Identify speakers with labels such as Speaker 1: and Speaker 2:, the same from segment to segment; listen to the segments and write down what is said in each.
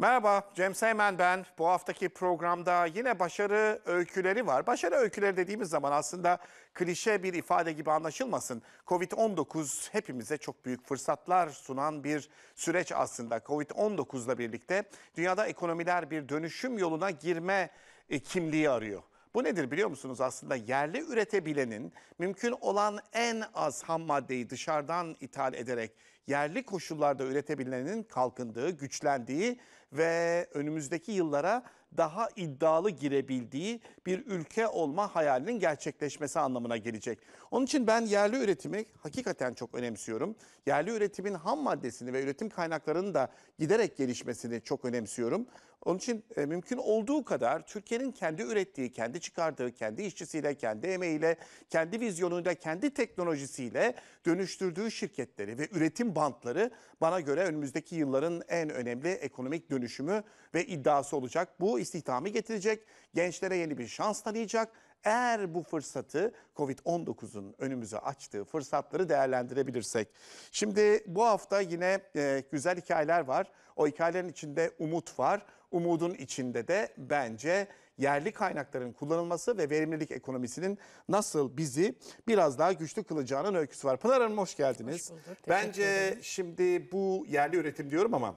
Speaker 1: Merhaba, Cem Seymen ben. Bu haftaki programda yine başarı öyküleri var. Başarı öyküleri dediğimiz zaman aslında klişe bir ifade gibi anlaşılmasın. Covid-19 hepimize çok büyük fırsatlar sunan bir süreç aslında. Covid-19 ile birlikte dünyada ekonomiler bir dönüşüm yoluna girme e, kimliği arıyor. Bu nedir biliyor musunuz? Aslında yerli üretebilenin mümkün olan en az ham maddeyi dışarıdan ithal ederek yerli koşullarda üretebilenin kalkındığı, güçlendiği ve önümüzdeki yıllara daha iddialı girebildiği bir ülke olma hayalinin gerçekleşmesi anlamına gelecek. Onun için ben yerli üretimi hakikaten çok önemsiyorum. Yerli üretimin ham maddesini ve üretim kaynaklarının da giderek gelişmesini çok önemsiyorum. Onun için e, mümkün olduğu kadar Türkiye'nin kendi ürettiği, kendi çıkardığı, kendi işçisiyle, kendi emeğiyle, kendi vizyonuyla, kendi teknolojisiyle dönüştürdüğü şirketleri ve üretim bantları bana göre önümüzdeki yılların en önemli ekonomik dönüşümü ve iddiası olacak. Bu istihdamı getirecek, gençlere yeni bir şans tanıyacak eğer bu fırsatı Covid-19'un önümüze açtığı fırsatları değerlendirebilirsek. Şimdi bu hafta yine e, güzel hikayeler var. O hikayelerin içinde umut var. Umudun içinde de bence yerli kaynakların kullanılması ve verimlilik ekonomisinin nasıl bizi biraz daha güçlü kılacağının öyküsü var. Pınar Hanım hoş geldiniz. Hoş bulduk, Bence şimdi bu yerli üretim diyorum ama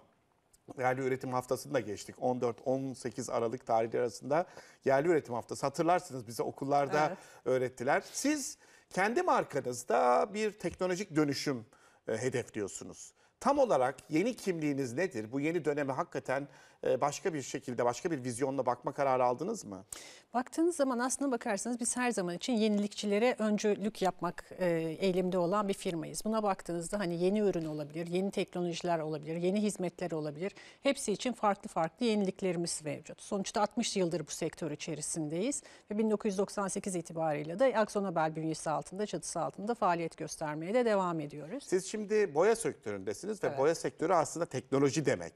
Speaker 1: yerli üretim haftasını da geçtik. 14-18 Aralık tarihleri arasında yerli üretim haftası. Hatırlarsınız bize okullarda evet. öğrettiler. Siz kendi markanızda bir teknolojik dönüşüm e, hedefliyorsunuz. Tam olarak yeni kimliğiniz nedir? Bu yeni döneme hakikaten ee, başka bir şekilde, başka bir vizyonla bakma kararı aldınız mı?
Speaker 2: Baktığınız zaman aslında bakarsanız biz her zaman için yenilikçilere öncülük yapmak e, eğilimde olan bir firmayız. Buna baktığınızda hani yeni ürün olabilir, yeni teknolojiler olabilir, yeni hizmetler olabilir. Hepsi için farklı farklı yeniliklerimiz mevcut. Sonuçta 60 yıldır bu sektör içerisindeyiz ve 1998 itibariyle de Aksonobel bünyesi altında, çatısı altında faaliyet göstermeye de devam ediyoruz.
Speaker 1: Siz şimdi boya sektöründesiniz ve evet. boya sektörü aslında teknoloji demek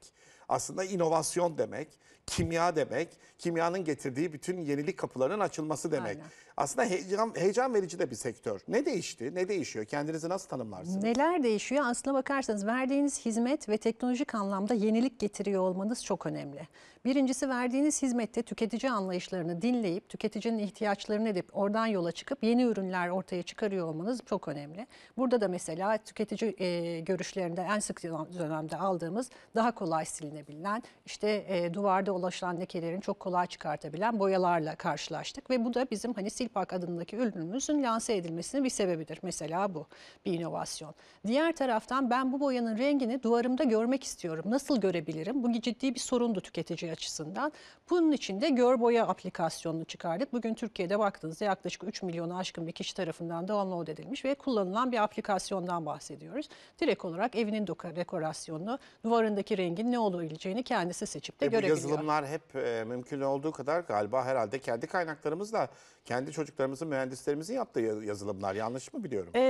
Speaker 1: aslında inovasyon demek, kimya demek, kimyanın getirdiği bütün yenilik kapılarının açılması demek. Aynen. Aslında heyecan, heyecan verici de bir sektör. Ne değişti, ne değişiyor? Kendinizi nasıl tanımlarsınız?
Speaker 2: Neler değişiyor? Aslına bakarsanız verdiğiniz hizmet ve teknolojik anlamda yenilik getiriyor olmanız çok önemli. Birincisi verdiğiniz hizmette tüketici anlayışlarını dinleyip, tüketicinin ihtiyaçlarını edip oradan yola çıkıp yeni ürünler ortaya çıkarıyor olmanız çok önemli. Burada da mesela tüketici e, görüşlerinde en sık dönemde aldığımız daha kolay silinebilir denilebilen işte e, duvarda ulaşılan lekelerin çok kolay çıkartabilen boyalarla karşılaştık ve bu da bizim hani Silpak adındaki ürünümüzün lanse edilmesinin bir sebebidir. Mesela bu bir inovasyon. Diğer taraftan ben bu boyanın rengini duvarımda görmek istiyorum. Nasıl görebilirim? Bu ciddi bir sorundu tüketici açısından. Bunun için de gör boya aplikasyonunu çıkardık. Bugün Türkiye'de baktığınızda yaklaşık 3 milyonu aşkın bir kişi tarafından download edilmiş ve kullanılan bir aplikasyondan bahsediyoruz. Direkt olarak evinin dekorasyonunu, duvarındaki rengin ne olduğu yapabileceğini kendisi seçip de e, görebiliyor. Bu yazılımlar
Speaker 1: hep e, mümkün olduğu kadar galiba herhalde kendi kaynaklarımızla kendi çocuklarımızın, mühendislerimizin yaptığı yazılımlar yanlış mı biliyorum?
Speaker 2: E,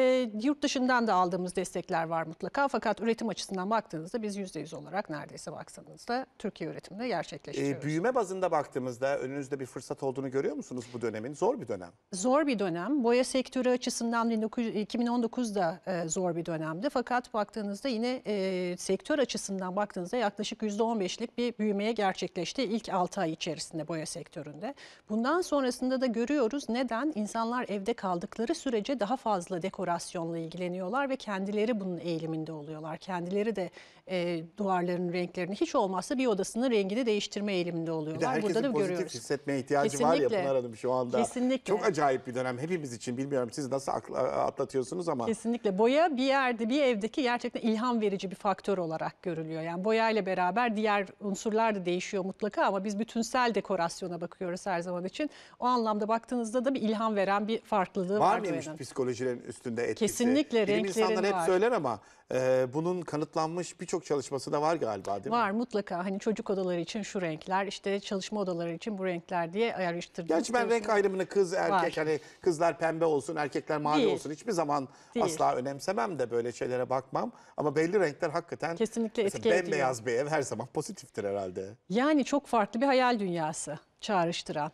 Speaker 2: yurt dışından da aldığımız destekler var mutlaka fakat üretim açısından baktığınızda biz %100 olarak neredeyse baksanızda Türkiye üretiminde gerçekleştiriyoruz. E,
Speaker 1: büyüme bazında baktığımızda önünüzde bir fırsat olduğunu görüyor musunuz bu dönemin? Zor bir dönem.
Speaker 2: Zor bir dönem. Boya sektörü açısından 2019'da e, zor bir dönemdi fakat baktığınızda yine e, sektör açısından baktığınızda yaklaşık %15'lik bir büyümeye gerçekleşti ilk 6 ay içerisinde boya sektöründe. Bundan sonrasında da görüyoruz neden insanlar evde kaldıkları sürece daha fazla dekorasyonla ilgileniyorlar ve kendileri bunun eğiliminde oluyorlar. Kendileri de e, duvarların renklerini hiç olmazsa bir odasının rengini değiştirme eğiliminde oluyorlar. Bir de Burada da pozitif görüyoruz. hissetmeye ihtiyacı Kesinlikle. var ya Pınar Hanım
Speaker 1: şu anda. Kesinlikle. Çok acayip bir dönem hepimiz için bilmiyorum siz nasıl e, atlatıyorsunuz ama.
Speaker 2: Kesinlikle boya bir yerde bir evdeki gerçekten ilham verici bir faktör olarak görülüyor. Yani boyayla beraber beraber diğer unsurlar da değişiyor mutlaka ama biz bütünsel dekorasyona bakıyoruz her zaman için. O anlamda baktığınızda da bir ilham veren bir farklılığı var. Var mıymış
Speaker 1: psikolojilerin üstünde etkisi? Kesinlikle Bilim renklerin insanlar hep söyler ama ee, bunun kanıtlanmış birçok çalışması da var galiba değil var, mi? Var
Speaker 2: mutlaka. Hani çocuk odaları için şu renkler, işte çalışma odaları için bu renkler diye ayrıştırdık. Gerçi ben renk
Speaker 1: ayrımını kız erkek var. hani kızlar pembe olsun, erkekler mavi Değil. olsun hiçbir zaman Değil. asla önemsemem de böyle şeylere bakmam. Ama belli renkler hakikaten kesinlikle etki ediyor. Bembeyaz bir ev her zaman pozitiftir herhalde.
Speaker 2: Yani çok farklı bir hayal dünyası çağrıştıran.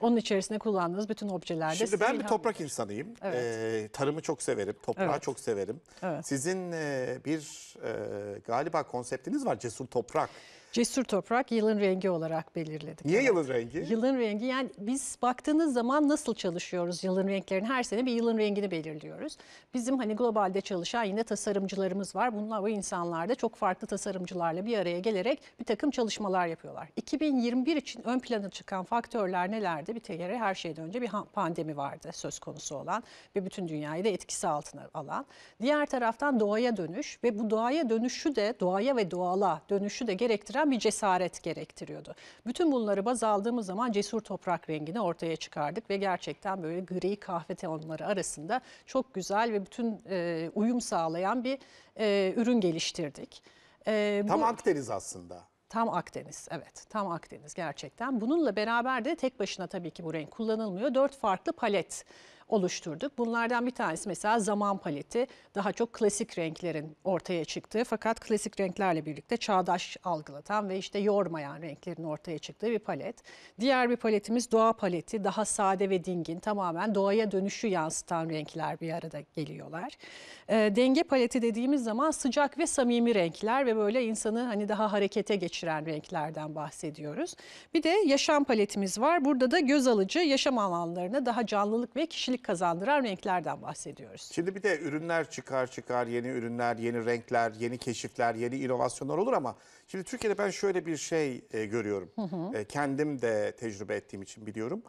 Speaker 2: Onun içerisinde kullandığınız bütün objelerde. Şimdi ben bir toprak
Speaker 1: edilir. insanıyım. Evet. Ee, tarımı çok severim, toprağı evet. çok severim. Evet. Sizin e, bir e, galiba konseptiniz var cesur toprak.
Speaker 2: Cesur Toprak yılın rengi olarak belirledik. Niye yılın rengi? Yılın rengi yani biz baktığınız zaman nasıl çalışıyoruz yılın renklerini her sene bir yılın rengini belirliyoruz. Bizim hani globalde çalışan yine tasarımcılarımız var. Bunlar bu insanlar da çok farklı tasarımcılarla bir araya gelerek bir takım çalışmalar yapıyorlar. 2021 için ön plana çıkan faktörler nelerdi? Bir kere her şeyden önce bir pandemi vardı söz konusu olan ve bütün dünyayı da etkisi altına alan. Diğer taraftan doğaya dönüş ve bu doğaya dönüşü de doğaya ve doğala dönüşü de gerektiren gerçekten bir cesaret gerektiriyordu. Bütün bunları baz aldığımız zaman cesur toprak rengini ortaya çıkardık ve gerçekten böyle gri kahve tonları arasında çok güzel ve bütün e, uyum sağlayan bir e, ürün geliştirdik. E, Tam bu... Akdeniz aslında. Tam Akdeniz evet tam Akdeniz gerçekten. Bununla beraber de tek başına tabii ki bu renk kullanılmıyor. Dört farklı palet oluşturduk. Bunlardan bir tanesi mesela zaman paleti. Daha çok klasik renklerin ortaya çıktığı fakat klasik renklerle birlikte çağdaş algılatan ve işte yormayan renklerin ortaya çıktığı bir palet. Diğer bir paletimiz doğa paleti. Daha sade ve dingin tamamen doğaya dönüşü yansıtan renkler bir arada geliyorlar. E, denge paleti dediğimiz zaman sıcak ve samimi renkler ve böyle insanı hani daha harekete geçiren renklerden bahsediyoruz. Bir de yaşam paletimiz var. Burada da göz alıcı yaşam alanlarına daha canlılık ve kişilik çeşitlilik kazandıran renklerden bahsediyoruz.
Speaker 1: Şimdi bir de ürünler çıkar çıkar, yeni ürünler, yeni renkler, yeni keşifler, yeni inovasyonlar olur ama şimdi Türkiye'de ben şöyle bir şey e, görüyorum. Hı hı. E, kendim de tecrübe ettiğim için biliyorum.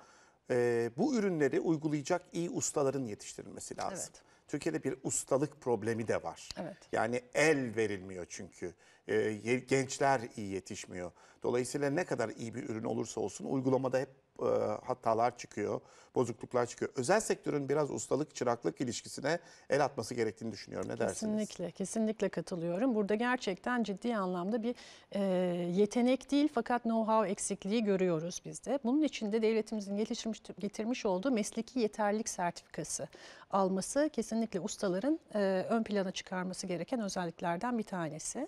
Speaker 1: E, bu ürünleri uygulayacak iyi ustaların yetiştirilmesi lazım. Evet. Türkiye'de bir ustalık problemi de var. Evet. Yani el verilmiyor çünkü. E, gençler iyi yetişmiyor. Dolayısıyla ne kadar iyi bir ürün olursa olsun uygulamada hep e, hatalar çıkıyor, bozukluklar çıkıyor. Özel sektörün biraz ustalık çıraklık ilişkisine el atması gerektiğini düşünüyorum. Ne dersiniz?
Speaker 2: Kesinlikle, kesinlikle katılıyorum. Burada gerçekten ciddi anlamda bir e, yetenek değil fakat know-how eksikliği görüyoruz bizde. Bunun için de devletimizin geliştirmiş, getirmiş olduğu mesleki yeterlilik sertifikası alması kesinlikle ustaların e, ön plana çıkarması gereken özelliklerden bir tanesi.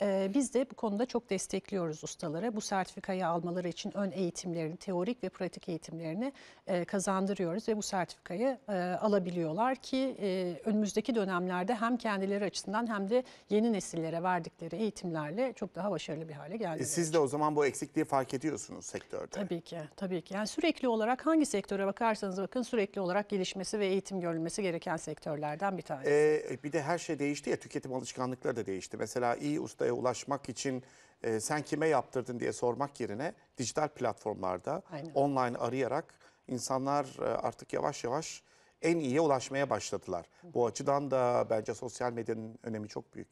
Speaker 2: E, biz de bu konuda çok destekliyoruz ustalara. Bu sertifikayı almaları için ön eğitimlerini, teorik ve pratik eğitimlerini e, kazandırıyoruz ve bu sertifikayı e, alabiliyorlar ki e, önümüzdeki dönemlerde hem kendileri açısından hem de yeni nesillere verdikleri eğitimlerle çok daha başarılı bir hale geldiler. E, siz
Speaker 1: de o zaman bu eksikliği fark ediyorsunuz
Speaker 2: sektörde. Tabii ki, tabii ki. Yani sürekli olarak hangi sektöre bakarsanız bakın sürekli olarak gelişmesi ve eğitim görülmesi gereken sektörlerden bir tanesi.
Speaker 1: E, bir de her şey değişti ya tüketim alışkanlıkları da değişti. Mesela iyi usta e, ulaşmak için e, sen kime yaptırdın diye sormak yerine dijital platformlarda Aynen. online arayarak insanlar e, artık yavaş yavaş en iyiye ulaşmaya başladılar. Bu açıdan da bence sosyal medyanın önemi çok büyük.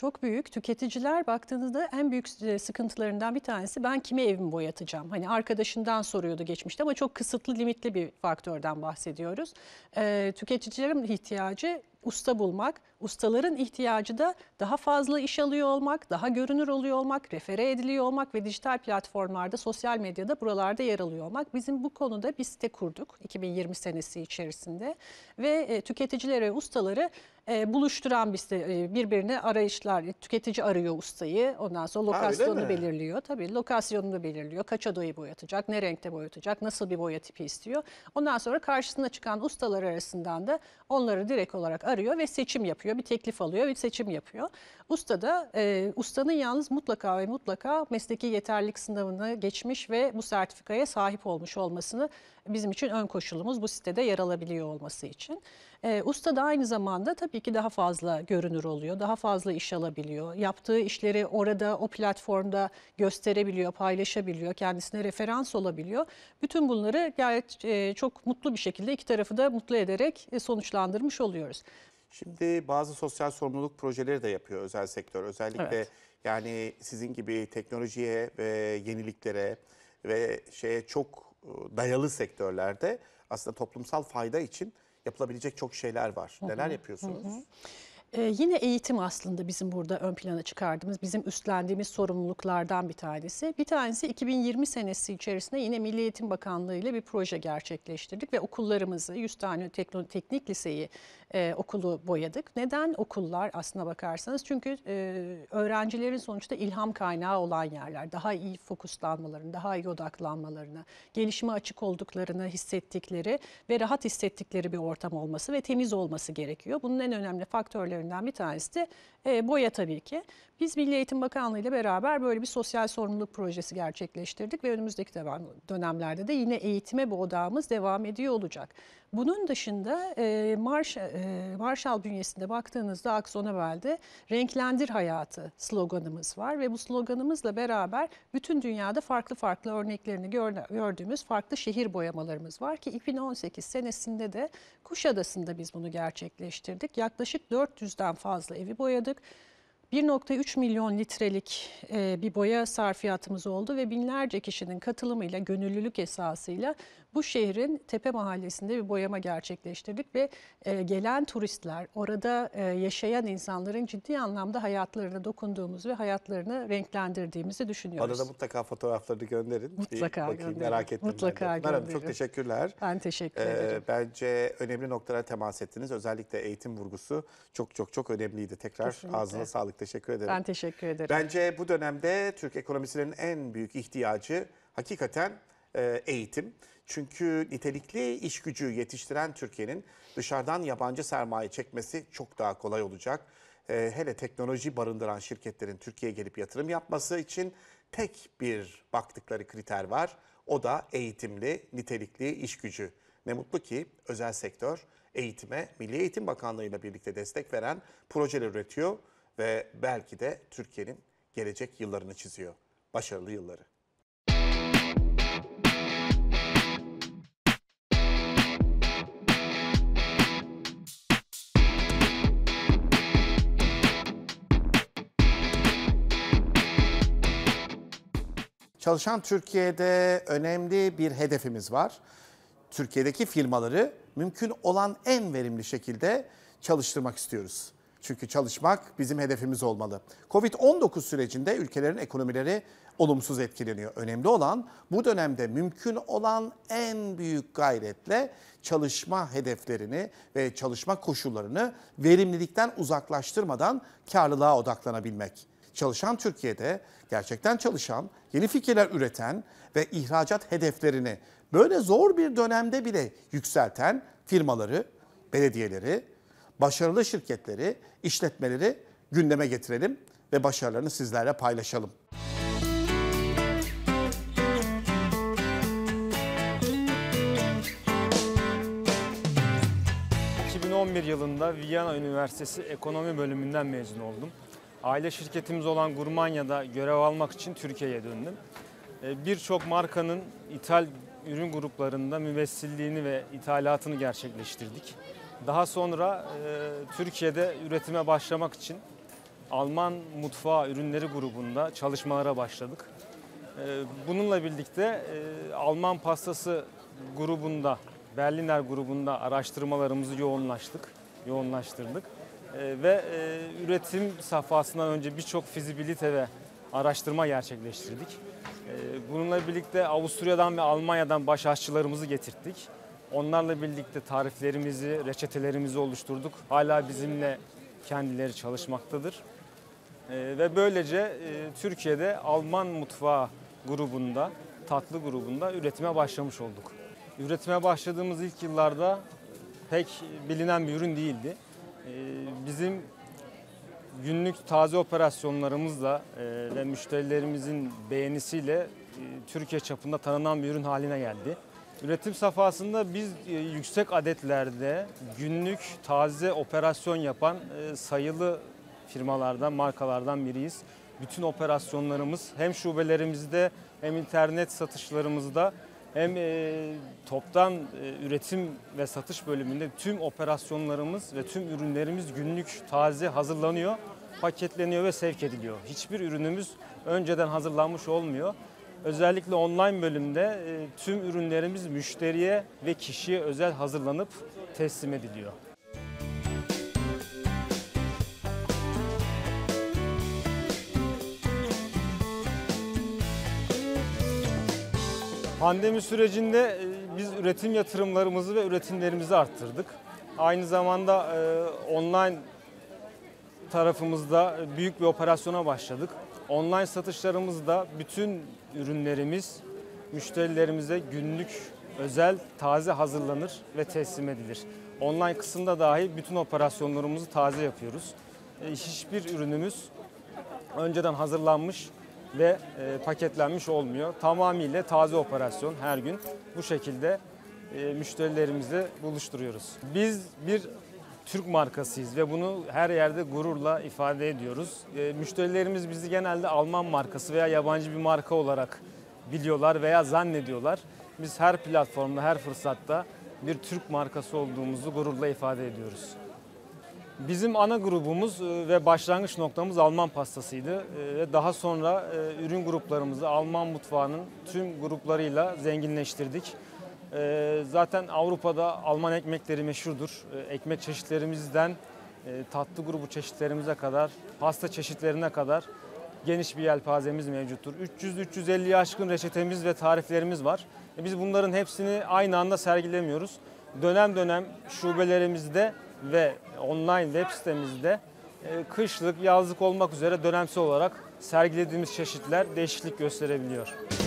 Speaker 2: Çok büyük. Tüketiciler baktığınızda en büyük e, sıkıntılarından bir tanesi ben kime evimi boyatacağım? Hani arkadaşından soruyordu geçmişte ama çok kısıtlı, limitli bir faktörden bahsediyoruz. Ee, tüketicilerin ihtiyacı usta bulmak, ustaların ihtiyacı da daha fazla iş alıyor olmak, daha görünür oluyor olmak, refere ediliyor olmak ve dijital platformlarda, sosyal medyada buralarda yer alıyor olmak. Bizim bu konuda bir site kurduk 2020 senesi içerisinde ve e, tüketicilere ustaları e, buluşturan bir e, birbirine arayışlar. E, tüketici arıyor ustayı. Ondan sonra lokasyonunu belirliyor. Tabii lokasyonunu belirliyor. Kaç adayı boyatacak, ne renkte boyatacak, nasıl bir boya tipi istiyor. Ondan sonra karşısına çıkan ustalar arasından da onları direkt olarak arıyor ve seçim yapıyor. Bir teklif alıyor ve seçim yapıyor. Usta da e, ustanın yalnız mutlaka ve mutlaka mesleki yeterlilik sınavını geçmiş ve bu sertifikaya sahip olmuş olmasını bizim için ön koşulumuz bu sitede yer alabiliyor olması için. E, usta da aynı zamanda tabii ki daha fazla görünür oluyor, daha fazla iş alabiliyor. Yaptığı işleri orada o platformda gösterebiliyor, paylaşabiliyor, kendisine referans olabiliyor. Bütün bunları gayet e, çok mutlu bir şekilde iki tarafı da mutlu ederek e, sonuçlandırmış oluyoruz.
Speaker 1: Şimdi bazı sosyal sorumluluk projeleri de yapıyor özel sektör. Özellikle evet. yani sizin gibi teknolojiye ve yeniliklere ve şeye çok ıı, dayalı sektörlerde aslında toplumsal fayda için yapılabilecek çok şeyler var. Hı hı. Neler yapıyorsunuz? Hı
Speaker 2: hı. Ee, yine eğitim aslında bizim burada ön plana çıkardığımız, bizim üstlendiğimiz sorumluluklardan bir tanesi. Bir tanesi 2020 senesi içerisinde yine Milli Eğitim Bakanlığı ile bir proje gerçekleştirdik ve okullarımızı 100 tane teknik liseyi e, okulu boyadık. Neden okullar aslına bakarsanız? Çünkü e, öğrencilerin sonuçta ilham kaynağı olan yerler. Daha iyi fokuslanmalarını, daha iyi odaklanmalarını, gelişime açık olduklarını hissettikleri ve rahat hissettikleri bir ortam olması ve temiz olması gerekiyor. Bunun en önemli faktörleri projelerinden bir tanesi de e, BOYA tabii ki. Biz Milli Eğitim Bakanlığı ile beraber böyle bir sosyal sorumluluk projesi gerçekleştirdik ve önümüzdeki devam, dönemlerde de yine eğitime bu odağımız devam ediyor olacak. Bunun dışında e, Marş, e, Marshall bünyesinde baktığınızda Aksonabel'de renklendir hayatı sloganımız var ve bu sloganımızla beraber bütün dünyada farklı farklı örneklerini gördüğümüz farklı şehir boyamalarımız var ki 2018 senesinde de Kuşadası'nda biz bunu gerçekleştirdik. Yaklaşık 400 100'den fazla evi boyadık. 1.3 milyon litrelik e, bir boya sarfiyatımız oldu ve binlerce kişinin katılımıyla, gönüllülük esasıyla bu şehrin Tepe Mahallesi'nde bir boyama gerçekleştirdik ve e, gelen turistler, orada e, yaşayan insanların ciddi anlamda hayatlarına dokunduğumuz ve hayatlarını renklendirdiğimizi düşünüyoruz. Bana da
Speaker 1: mutlaka fotoğrafları gönderin. Mutlaka bir bakayım, gönderin. Merak ettim mutlaka ben de. çok teşekkürler.
Speaker 2: Ben teşekkür ee, ederim. Ee,
Speaker 1: bence önemli noktalara temas ettiniz. Özellikle eğitim vurgusu çok çok çok önemliydi. Tekrar Kesinlikle. ağzına sağlık. Teşekkür ederim. Ben
Speaker 2: teşekkür ederim. Bence
Speaker 1: bu dönemde Türk ekonomisinin en büyük ihtiyacı hakikaten e, eğitim. Çünkü nitelikli iş gücü yetiştiren Türkiye'nin dışarıdan yabancı sermaye çekmesi çok daha kolay olacak. Ee, hele teknoloji barındıran şirketlerin Türkiye'ye gelip yatırım yapması için tek bir baktıkları kriter var. O da eğitimli, nitelikli iş gücü. Ne mutlu ki özel sektör eğitime Milli Eğitim Bakanlığı ile birlikte destek veren projeler üretiyor ve belki de Türkiye'nin gelecek yıllarını çiziyor. Başarılı yılları. Çalışan Türkiye'de önemli bir hedefimiz var. Türkiye'deki firmaları mümkün olan en verimli şekilde çalıştırmak istiyoruz. Çünkü çalışmak bizim hedefimiz olmalı. Covid-19 sürecinde ülkelerin ekonomileri olumsuz etkileniyor. Önemli olan bu dönemde mümkün olan en büyük gayretle çalışma hedeflerini ve çalışma koşullarını verimlilikten uzaklaştırmadan karlılığa odaklanabilmek çalışan Türkiye'de gerçekten çalışan, yeni fikirler üreten ve ihracat hedeflerini böyle zor bir dönemde bile yükselten firmaları, belediyeleri, başarılı şirketleri, işletmeleri gündeme getirelim ve başarılarını sizlerle paylaşalım.
Speaker 3: ...2011 yılında Viyana Üniversitesi Ekonomi Bölümünden mezun oldum aile şirketimiz olan Gurmanya'da görev almak için Türkiye'ye döndüm. E, birçok markanın ithal ürün gruplarında mümessilliğini ve ithalatını gerçekleştirdik. Daha sonra e, Türkiye'de üretime başlamak için Alman mutfağı ürünleri grubunda çalışmalara başladık. E, bununla birlikte Alman pastası grubunda, Berliner grubunda araştırmalarımızı yoğunlaştık, yoğunlaştırdık. Ee, ve e, üretim safhasından önce birçok fizibilite ve araştırma gerçekleştirdik. Ee, bununla birlikte Avusturya'dan ve Almanya'dan baş aşçılarımızı getirttik. Onlarla birlikte tariflerimizi, reçetelerimizi oluşturduk. Hala bizimle kendileri çalışmaktadır. Ee, ve böylece e, Türkiye'de Alman mutfağı grubunda, tatlı grubunda üretime başlamış olduk. Üretime başladığımız ilk yıllarda pek bilinen bir ürün değildi. Ee, bizim günlük taze operasyonlarımızla e, ve müşterilerimizin beğenisiyle e, Türkiye çapında tanınan bir ürün haline geldi. Üretim safhasında biz e, yüksek adetlerde günlük taze operasyon yapan sayılı firmalardan, markalardan biriyiz. Bütün operasyonlarımız hem şubelerimizde hem internet satışlarımızda hem e, toptan e, üretim ve satış bölümünde tüm operasyonlarımız ve tüm ürünlerimiz günlük taze hazırlanıyor, paketleniyor ve sevk ediliyor. Hiçbir ürünümüz önceden hazırlanmış olmuyor. Özellikle online bölümde e, tüm ürünlerimiz müşteriye ve kişiye özel hazırlanıp teslim ediliyor. Pandemi sürecinde e, biz üretim yatırımlarımızı ve üretimlerimizi arttırdık. Aynı zamanda e, online tarafımızda e, büyük bir operasyona başladık. Online satışlarımızda bütün ürünlerimiz müşterilerimize günlük özel taze hazırlanır ve teslim edilir. Online kısımda dahi bütün operasyonlarımızı taze yapıyoruz. Hiçbir ürünümüz önceden hazırlanmış ve e, paketlenmiş olmuyor. Tamamıyla taze operasyon her gün bu şekilde e, müşterilerimizle buluşturuyoruz. Biz bir Türk markasıyız ve bunu her yerde gururla ifade ediyoruz. E, müşterilerimiz bizi genelde Alman markası veya yabancı bir marka olarak biliyorlar veya zannediyorlar. Biz her platformda, her fırsatta bir Türk markası olduğumuzu gururla ifade ediyoruz. Bizim ana grubumuz e, ve başlangıç noktamız Alman pastasıydı. E, ve daha sonra e, ürün gruplarımızı Alman mutfağının tüm gruplarıyla zenginleştirdik. Zaten Avrupa'da Alman ekmekleri meşhurdur. Ekmek çeşitlerimizden tatlı grubu çeşitlerimize kadar, pasta çeşitlerine kadar geniş bir yelpazemiz mevcuttur. 300-350'ye aşkın reçetemiz ve tariflerimiz var. Biz bunların hepsini aynı anda sergilemiyoruz. Dönem dönem şubelerimizde ve online web sitemizde e, kışlık, yazlık olmak üzere dönemsel olarak sergilediğimiz çeşitler değişiklik gösterebiliyor.